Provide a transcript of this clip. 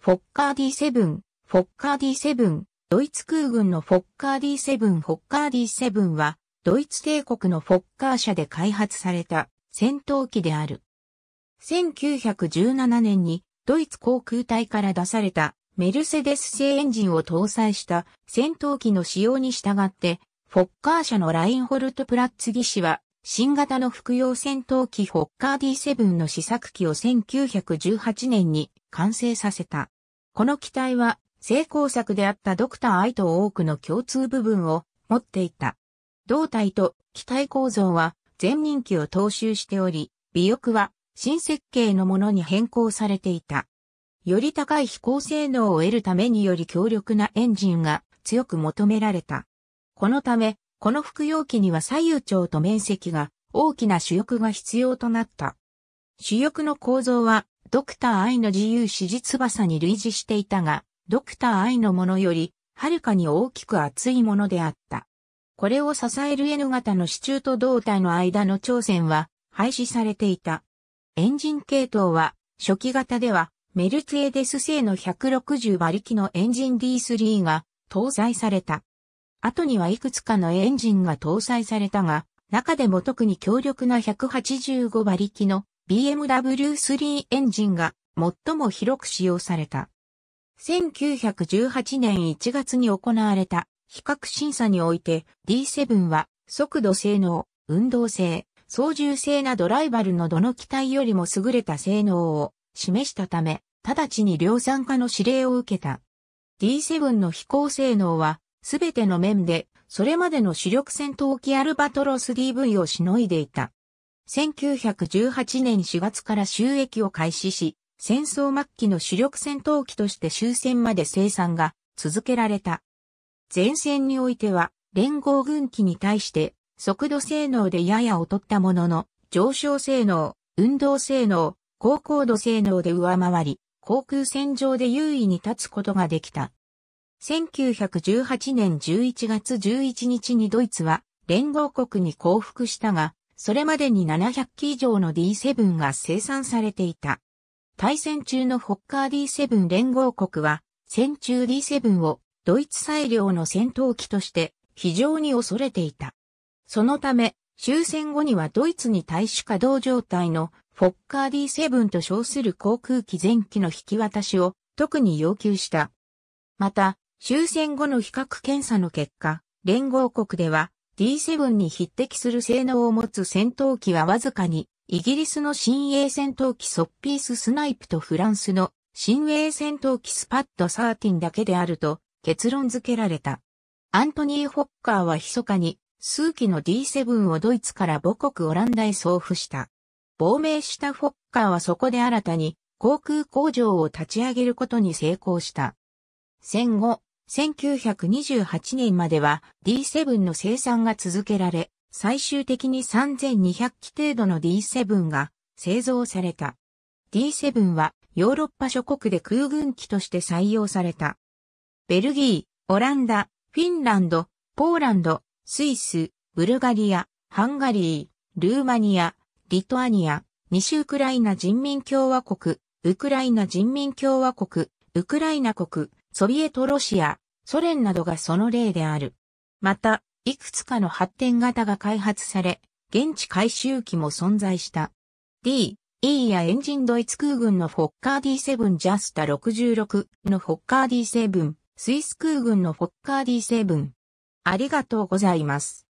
フォッカー D7、フォッカー D7、ドイツ空軍のフォッカー D7 フォッカー D7 は、ドイツ帝国のフォッカー社で開発された戦闘機である。1917年にドイツ航空隊から出されたメルセデス製エンジンを搭載した戦闘機の使用に従って、フォッカー社のラインホルト・プラッツ技師は、新型の服用戦闘機フォッカー D7 の試作機を1918年に完成させた。この機体は成功作であったドクター愛と多くの共通部分を持っていた。胴体と機体構造は前任機を踏襲しており、尾翼は新設計のものに変更されていた。より高い飛行性能を得るためにより強力なエンジンが強く求められた。このため、この服用機には左右長と面積が大きな主翼が必要となった。主翼の構造はドクター愛の自由支持翼に類似していたが、ドクター愛のものより、はるかに大きく厚いものであった。これを支える N 型の支柱と胴体の間の挑線は廃止されていた。エンジン系統は初期型ではメルツエデス製の160馬力のエンジン D3 が搭載された。後にはいくつかのエンジンが搭載されたが、中でも特に強力な185馬力の BMW3 エンジンが最も広く使用された。1918年1月に行われた比較審査において D7 は速度性能、運動性、操縦性などライバルのどの機体よりも優れた性能を示したため、直ちに量産化の指令を受けた。D7 の飛行性能はすべての面でそれまでの主力戦闘機アルバトロス DV をしのいでいた。1918年4月から収益を開始し、戦争末期の主力戦闘機として終戦まで生産が続けられた。前線においては、連合軍機に対して速度性能でやや劣ったものの、上昇性能、運動性能、高高度性能で上回り、航空戦場で優位に立つことができた。1918年11月11日にドイツは連合国に降伏したが、それまでに700機以上の D7 が生産されていた。対戦中のホッカー D7 連合国は、戦中 D7 をドイツ裁量の戦闘機として非常に恐れていた。そのため、終戦後にはドイツに対処稼働状態のフォッカー D7 と称する航空機全機の引き渡しを特に要求した。また、終戦後の比較検査の結果、連合国では D7 に匹敵する性能を持つ戦闘機はわずかに、イギリスの新鋭戦闘機ソッピーススナイプとフランスの新鋭戦闘機スパッド13だけであると結論付けられた。アントニー・ホッカーは密かに数機の D7 をドイツから母国オランダへ送付した。亡命したフォッカーはそこで新たに航空工場を立ち上げることに成功した。戦後、1928年までは D7 の生産が続けられ、最終的に3200機程度の D7 が製造された。D7 はヨーロッパ諸国で空軍機として採用された。ベルギー、オランダ、フィンランド、ポーランド、スイス、ブルガリア、ハンガリー、ルーマニア、リトアニア、西ウクライナ人民共和国、ウクライナ人民共和国、ウクライナ国、ソビエトロシア、ソ連などがその例である。また、いくつかの発展型が開発され、現地回収機も存在した。D、E やエンジンドイツ空軍のフォッカー D7 ジャスタ66のフォッカー D7、スイス空軍のフォッカー D7。ありがとうございます。